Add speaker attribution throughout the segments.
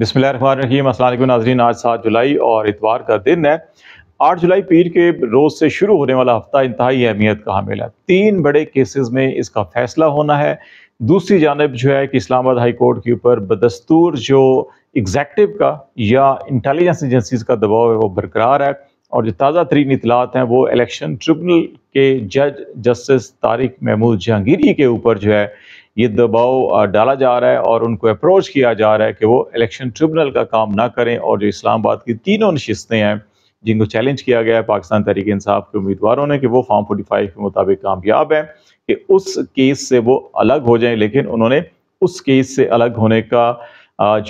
Speaker 1: بسم اللہ الرحمن الرحیم السلام علیکم ناظرین آج سات جولائی اور اتوار کا دن ہے آٹھ جولائی پیر کے روز سے شروع ہونے والا ہفتہ انتہائی اہمیت کا حامل ہے تین بڑے کیسز میں اس کا فیصلہ ہونا ہے دوسری جانب جو ہے کہ اسلام آباد ہائی کورٹ کے اوپر بدستور جو ایگزیکٹو کا یا انٹیلیجنس ایجنسیز کا دباؤ ہے وہ برقرار ہے اور جو تازہ ترین اطلاعات ہیں وہ الیکشن ٹریبنل کے جج جسٹس طارق محمود جہانگیری کے اوپر جو ہے یہ دباؤ ڈالا جا رہا ہے اور ان کو اپروچ کیا جا رہا ہے کہ وہ الیکشن ٹریبنل کا کام نہ کریں اور جو اسلام آباد کی تینوں نشستیں ہیں جن کو چیلنج کیا گیا ہے پاکستان تحریک انصاف کے امیدواروں نے کہ وہ فارم فورٹی فائیو کے مطابق کامیاب ہیں کہ اس کیس سے وہ الگ ہو جائیں لیکن انہوں نے اس کیس سے الگ ہونے کا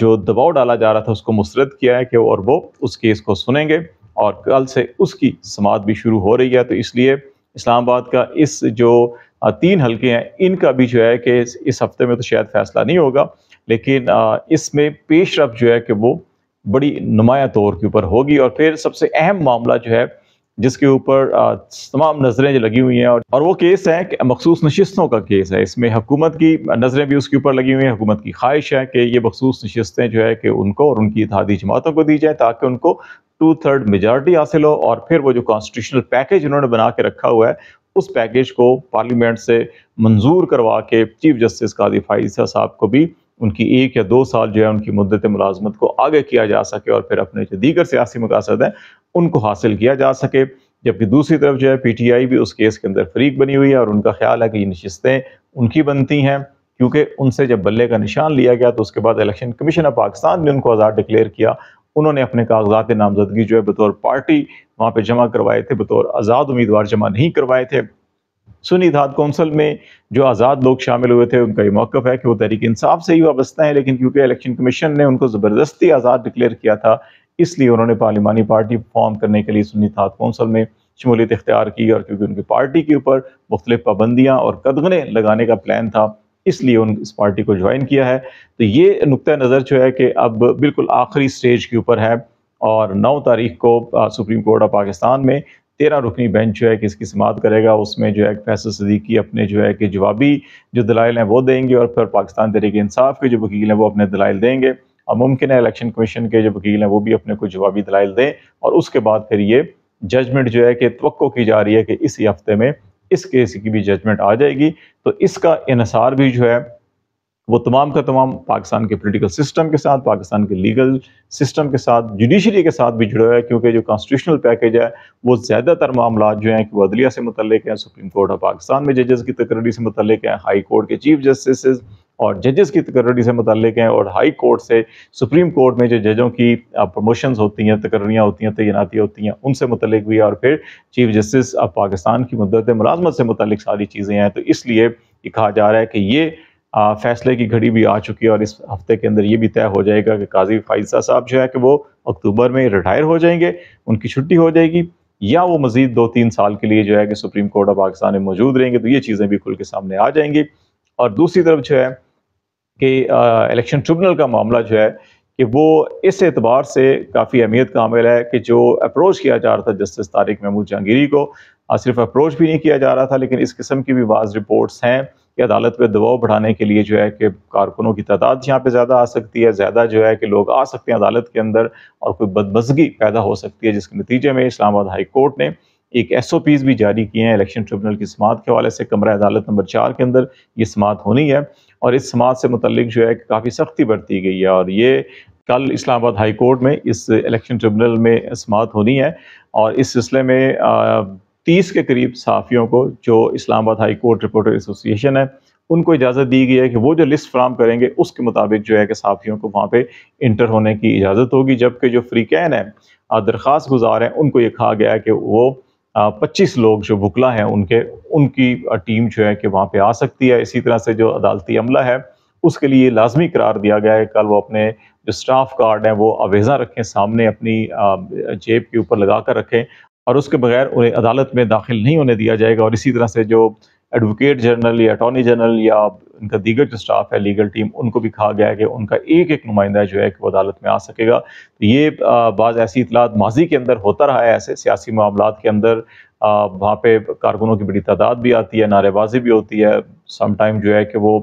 Speaker 1: جو دباؤ ڈالا جا رہا تھا اس کو مسترد کیا ہے کہ اور وہ اس کیس کو سنیں گے اور کل سے اس کی سماعت بھی شروع ہو رہی ہے تو اس لیے اسلام آباد کا اس جو تین حلقے ہیں ان کا بھی جو ہے کہ اس ہفتے میں تو شاید فیصلہ نہیں ہوگا لیکن اس میں پیش رفت جو ہے کہ وہ بڑی نمایاں طور کے اوپر ہوگی اور پھر سب سے اہم معاملہ جو ہے جس کے اوپر تمام نظریں جو لگی ہوئی ہیں اور وہ کیس ہے کہ مخصوص نشستوں کا کیس ہے اس میں حکومت کی نظریں بھی اس کے اوپر لگی ہوئی ہیں حکومت کی خواہش ہے کہ یہ مخصوص نشستیں جو ہے کہ ان کو اور ان کی اتحادی جماعتوں کو دی جائیں تاکہ ان کو ٹو تھرڈ میجارٹی حاصل ہو اور پھر وہ جو کانسٹیٹیوشنل پیکج انہوں نے بنا کے رکھا ہوا ہے اس پیکیج کو پارلیمنٹ سے منظور کروا کے چیف جسٹس قاضی فائزہ صاحب کو بھی ان کی ایک یا دو سال جو ہے ان کی مدت ملازمت کو آگے کیا جا سکے اور پھر اپنے جو دیگر سیاسی مقاصد ہیں ان کو حاصل کیا جا سکے جبکہ دوسری طرف جو ہے پی ٹی آئی بھی اس کیس کے اندر فریق بنی ہوئی ہے اور ان کا خیال ہے کہ یہ نشستیں ان کی بنتی ہیں کیونکہ ان سے جب بلے کا نشان لیا گیا تو اس کے بعد الیکشن کمیشن آف پاکستان نے ان کو آزاد ڈکلیئر کیا انہوں نے اپنے کاغذات نامزدگی جو ہے بطور پارٹی وہاں پہ جمع کروائے تھے بطور آزاد امیدوار جمع نہیں کروائے تھے سنی اتحاد کونسل میں جو آزاد لوگ شامل ہوئے تھے ان کا یہ موقف ہے کہ وہ تحریک انصاف سے ہی وابستہ ہیں لیکن کیونکہ الیکشن کمیشن نے ان کو زبردستی آزاد ڈکلیئر کیا تھا اس لیے انہوں نے پارلیمانی پارٹی فارم کرنے کے لیے سنی اتحاد کونسل میں شمولیت اختیار کی اور کیونکہ ان کی پارٹی کے اوپر مختلف پابندیاں اور قدغنے لگانے کا پلان تھا اس لیے ان اس پارٹی کو جوائن کیا ہے تو یہ نکتہ نظر جو ہے کہ اب بالکل آخری سٹیج کے اوپر ہے اور نو تاریخ کو سپریم کورٹ آف پاکستان میں تیرہ رکنی بینچ جو ہے کہ اس کی سماعت کرے گا اس میں جو ہے فیصل صدیقی اپنے جو ہے کہ جوابی جو دلائل ہیں وہ دیں گے اور پھر پاکستان تحریک انصاف کے جو وکیل ہیں وہ اپنے دلائل دیں گے اور ممکن ہے الیکشن کمیشن کے جو وکیل ہیں وہ بھی اپنے کو جوابی دلائل دیں اور اس کے بعد پھر یہ ججمنٹ جو ہے کہ توقع کی جا رہی ہے کہ اسی ہفتے میں اس کیس کی بھی ججمنٹ آ جائے گی تو اس کا انحصار بھی جو ہے وہ تمام کا تمام پاکستان کے پولیٹیکل سسٹم کے ساتھ پاکستان کے لیگل سسٹم کے ساتھ جوڈیشری کے ساتھ بھی ہوا ہے کیونکہ جو کانسٹیٹیوشنل پیکیج ہے وہ زیادہ تر معاملات جو ہیں کہ وہ عدلیہ سے متعلق ہیں سپریم کورٹ آف پاکستان میں ججز کی تقرری سے متعلق ہیں ہائی کورٹ کے چیف جسٹسز اور ججز کی تقرری سے متعلق ہیں اور ہائی کورٹ سے سپریم کورٹ میں جو ججوں کی پروموشنز ہوتی ہیں تقرریاں ہوتی ہیں تیناتی ہوتی ہیں ان سے متعلق بھی اور پھر چیف جسٹس آف پاکستان کی مدت ملازمت سے متعلق ساری چیزیں ہیں تو اس لیے یہ کہا جا رہا ہے کہ یہ فیصلے کی گھڑی بھی آ چکی ہے اور اس ہفتے کے اندر یہ بھی طے ہو جائے گا کہ قاضی فائزہ صاحب جو ہے کہ وہ اکتوبر میں ریٹائر ہو جائیں گے ان کی چھٹی ہو جائے گی یا وہ مزید دو تین سال کے لیے جو ہے کہ سپریم کورٹ آف پاکستان میں موجود رہیں گے تو یہ چیزیں بھی کھل کے سامنے آ جائیں گی اور دوسری طرف جو ہے کہ الیکشن ٹریبنل کا معاملہ جو ہے کہ وہ اس اعتبار سے کافی اہمیت کا عامل ہے کہ جو اپروچ کیا جا رہا تھا جسٹس طارق محمود جہانگیری کو صرف اپروچ بھی نہیں کیا جا رہا تھا لیکن اس قسم کی بھی بعض رپورٹس ہیں کہ عدالت پہ دباؤ بڑھانے کے لیے جو ہے کہ کارکنوں کی تعداد یہاں پہ زیادہ آ سکتی ہے زیادہ جو ہے کہ لوگ آ سکتے ہیں عدالت کے اندر اور کوئی بدمزگی پیدا ہو سکتی ہے جس کے نتیجے میں اسلام آباد ہائی کورٹ نے ایک ایس او پیز بھی جاری کیے ہیں الیکشن ٹریبونل کی سماعت کے حوالے سے کمرہ عدالت نمبر چار کے اندر یہ سماعت ہونی ہے اور اس سماعت سے متعلق جو ہے کافی سختی برتی گئی ہے اور یہ کل اسلام آباد ہائی کورٹ میں اس الیکشن ٹریبنل میں سماعت ہونی ہے اور اس سلسلے میں تیس کے قریب صحافیوں کو جو اسلام آباد ہائی کورٹ رپورٹر ایسوسیشن ہے ان کو اجازت دی گئی ہے کہ وہ جو لسٹ فراہم کریں گے اس کے مطابق جو ہے کہ صحافیوں کو وہاں پہ انٹر ہونے کی اجازت ہوگی جبکہ جو فری کین ہے درخواست گزار ہیں ان کو یہ کہا گیا ہے کہ وہ پچیس لوگ جو بھکلا ہیں ان کے ان کی ٹیم جو ہے کہ وہاں پہ آ سکتی ہے اسی طرح سے جو عدالتی عملہ ہے اس کے لیے لازمی قرار دیا گیا ہے کل وہ اپنے جو سٹاف کارڈ ہیں وہ آویزہ رکھیں سامنے اپنی جیب کے اوپر لگا کر رکھیں اور اس کے بغیر انہیں عدالت میں داخل نہیں ہونے دیا جائے گا اور اسی طرح سے جو ایڈوکیٹ جنرل یا اٹارنی جنرل یا ان کا دیگر جو سٹاف ہے لیگل ٹیم ان کو بھی کہا گیا ہے کہ ان کا ایک ایک نمائندہ جو ہے کہ وہ عدالت میں آ سکے گا تو یہ بعض ایسی اطلاعات ماضی کے اندر ہوتا رہا ہے ایسے سیاسی معاملات کے اندر وہاں پہ کارکنوں کی بڑی تعداد بھی آتی ہے نعرے بازی بھی ہوتی ہے سم ٹائم جو ہے کہ وہ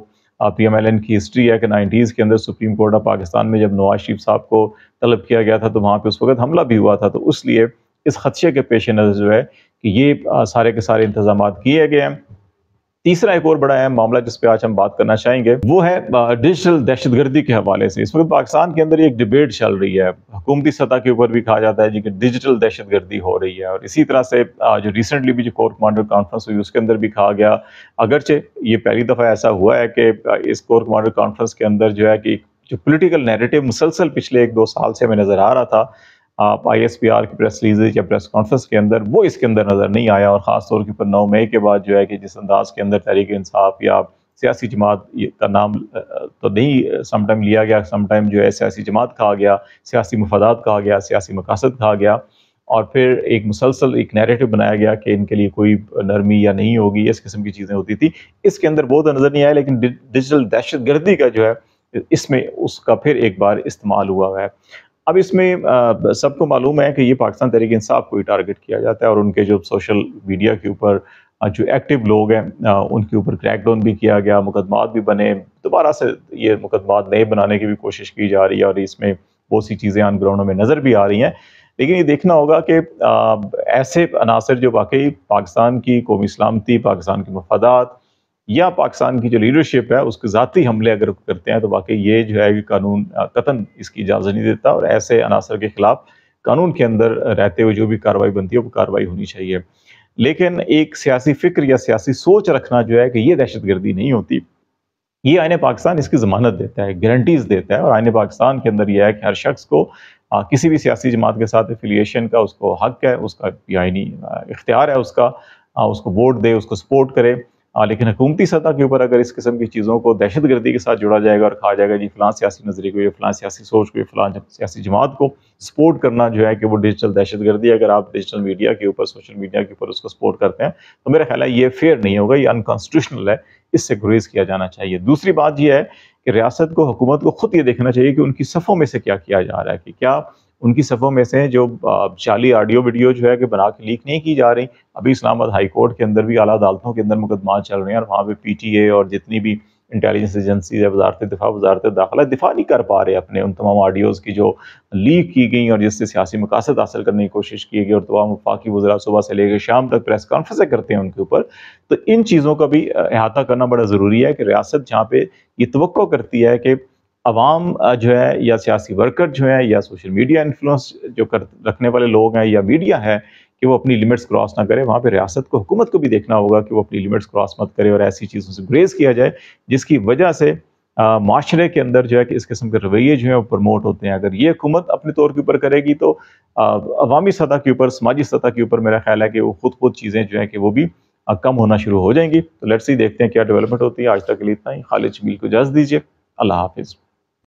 Speaker 1: پی ایم ایل این کی ہسٹری ہے کہ نائنٹیز کے اندر سپریم کورٹ آف پاکستان میں جب نواز شریف صاحب کو طلب کیا گیا تھا تو وہاں پہ اس وقت حملہ بھی ہوا تھا تو اس لیے اس خدشے کے پیش نظر جو ہے کہ یہ سارے کے سارے انتظامات کیے گئے ہیں تیسرا ایک اور بڑا اہم معاملہ جس پہ آج ہم بات کرنا چاہیں گے وہ ہے ڈیجیٹل دہشت گردی کے حوالے سے اس وقت پاکستان کے اندر ایک ڈبیٹ چل رہی ہے حکومتی سطح کے اوپر بھی کہا جاتا ہے جی کہ ڈیجیٹل دہشت گردی ہو رہی ہے اور اسی طرح سے جو ریسنٹلی بھی جو کور کمانڈر کانفرنس ہوئی اس کے اندر بھی کہا گیا اگرچہ یہ پہلی دفعہ ایسا ہوا ہے کہ اس کور کمانڈر کانفرنس کے اندر جو ہے کہ جو پولیٹیکل نیریٹو مسلسل پچھلے ایک دو سال سے ہمیں نظر آ رہا تھا آپ آئی ایس پی آر کی پریس ریلیز یا پریس کانفرنس کے اندر وہ اس کے اندر نظر نہیں آیا اور خاص طور کے اوپر نو مئی کے بعد جو ہے کہ جس انداز کے اندر تحریک انصاف یا سیاسی جماعت کا نام تو نہیں سم ٹائم لیا گیا سم ٹائم جو ہے سیاسی جماعت کہا گیا سیاسی مفادات کہا گیا سیاسی مقاصد کہا گیا اور پھر ایک مسلسل ایک نیریٹو بنایا گیا کہ ان کے لیے کوئی نرمی یا نہیں ہوگی اس قسم کی چیزیں ہوتی تھیں اس کے اندر وہ تو نظر نہیں آیا لیکن ڈیجیٹل دہشت گردی کا جو ہے اس میں اس کا پھر ایک بار استعمال ہوا ہے اب اس میں سب کو معلوم ہے کہ یہ پاکستان تحریک انصاف کو ہی ٹارگٹ کیا جاتا ہے اور ان کے جو سوشل میڈیا کے اوپر جو ایکٹیو لوگ ہیں ان کے اوپر کریک ڈاؤن بھی کیا گیا مقدمات بھی بنے دوبارہ سے یہ مقدمات نئے بنانے کی بھی کوشش کی جا رہی ہے اور اس میں بہت سی چیزیں آن گراؤنڈوں میں نظر بھی آ رہی ہیں لیکن یہ دیکھنا ہوگا کہ ایسے عناصر جو واقعی پاکستان کی قومی سلامتی پاکستان کے مفادات یا پاکستان کی جو لیڈرشپ ہے اس کے ذاتی حملے اگر کرتے ہیں تو واقعی یہ جو ہے کہ قانون قطن اس کی اجازت نہیں دیتا اور ایسے عناصر کے خلاف قانون کے اندر رہتے ہوئے جو بھی کاروائی بنتی ہے وہ کاروائی ہونی چاہیے لیکن ایک سیاسی فکر یا سیاسی سوچ رکھنا جو ہے کہ یہ دہشت گردی نہیں ہوتی یہ آئین پاکستان اس کی ضمانت دیتا ہے گارنٹیز دیتا ہے اور آئین پاکستان کے اندر یہ ہے کہ ہر شخص کو کسی بھی سیاسی جماعت کے ساتھ افیلیشن کا اس کو حق ہے اس کا یعنی، اختیار ہے اس کا اس کو ووٹ دے اس کو سپورٹ کرے لیکن حکومتی سطح کے اوپر اگر اس قسم کی چیزوں کو دہشت گردی کے ساتھ جڑا جائے گا اور کہا جائے گا جی فلان سیاسی نظریے کو یا فلاں سیاسی سوچ کو یا فلاں سیاسی جماعت کو سپورٹ کرنا جو ہے کہ وہ ڈیجیٹل دہشت گردی اگر آپ ڈیجیٹل میڈیا کے اوپر سوشل میڈیا کے اوپر اس کو سپورٹ کرتے ہیں تو میرا خیال ہے یہ فیئر نہیں ہوگا یہ انکانسٹیوشنل ہے اس سے گریز کیا جانا چاہیے دوسری بات یہ ہے کہ ریاست کو حکومت کو خود یہ دیکھنا چاہیے کہ ان کی صفوں میں سے کیا کیا جا رہا ہے کہ کیا ان کی صفوں میں سے جو چالی آڈیو ویڈیو جو ہے کہ بنا کے لیک نہیں کی جا رہی ابھی اسلام آباد ہائی کورٹ کے اندر بھی اعلیٰ عدالتوں کے اندر مقدمات چل رہے ہیں اور وہاں پہ پی ٹی اے اور جتنی بھی انٹیلیجنس ایجنسیز ہے وزارت دفاع وزارت داخلہ دفاع نہیں کر پا رہے اپنے ان تمام آڈیوز کی جو لیک کی گئیں اور جس سے سیاسی مقاصد حاصل کرنے کی کوشش کی گئی اور تمام وفاقی وزراء صبح سے لے کے شام تک پریس کانفرنسیں کرتے ہیں ان کے اوپر تو ان چیزوں کا بھی احاطہ کرنا بڑا ضروری ہے کہ ریاست جہاں پہ یہ توقع کرتی ہے کہ عوام جو ہے یا سیاسی ورکر جو ہیں یا سوشل میڈیا انفلوئنس جو کر رکھنے والے لوگ ہیں یا میڈیا ہے کہ وہ اپنی لمٹس کراس نہ کرے وہاں پہ ریاست کو حکومت کو بھی دیکھنا ہوگا کہ وہ اپنی لمٹس کراس مت کرے اور ایسی چیزوں سے گریز کیا جائے جس کی وجہ سے معاشرے کے اندر جو ہے کہ اس قسم کے رویے جو ہیں وہ پروموٹ ہوتے ہیں اگر یہ حکومت اپنے طور کے اوپر کرے گی تو عوامی سطح کے اوپر سماجی سطح کے اوپر میرا خیال ہے کہ وہ خود خود چیزیں جو ہیں کہ وہ بھی کم ہونا شروع ہو جائیں گی تو لیٹس ہی دیکھتے ہیں کیا ڈیولپمنٹ ہوتی ہے آج تک کے لیے اتنا ہی خالد شمیل کو اجازت دیجیے اللہ حافظ